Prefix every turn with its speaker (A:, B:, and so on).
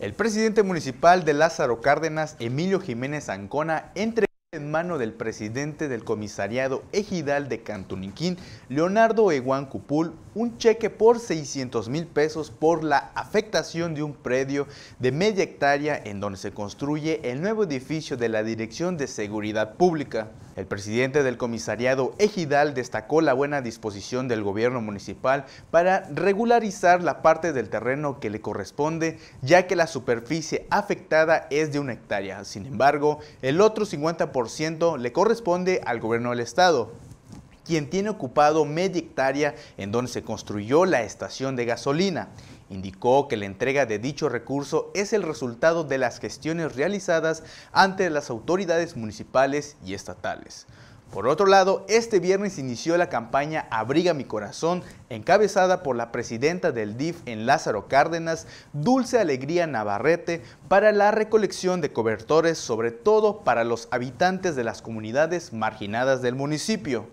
A: El presidente municipal de Lázaro Cárdenas, Emilio Jiménez Ancona, entre en mano del presidente del comisariado ejidal de Cantuniquín, Leonardo Eguán Cupul, un cheque por 600 mil pesos por la afectación de un predio de media hectárea en donde se construye el nuevo edificio de la Dirección de Seguridad Pública. El presidente del comisariado ejidal destacó la buena disposición del gobierno municipal para regularizar la parte del terreno que le corresponde, ya que la superficie afectada es de una hectárea. Sin embargo, el otro 50% le corresponde al gobierno del estado quien tiene ocupado media hectárea en donde se construyó la estación de gasolina. Indicó que la entrega de dicho recurso es el resultado de las gestiones realizadas ante las autoridades municipales y estatales. Por otro lado, este viernes inició la campaña Abriga mi corazón, encabezada por la presidenta del DIF en Lázaro Cárdenas, Dulce Alegría Navarrete, para la recolección de cobertores, sobre todo para los habitantes de las comunidades marginadas del municipio.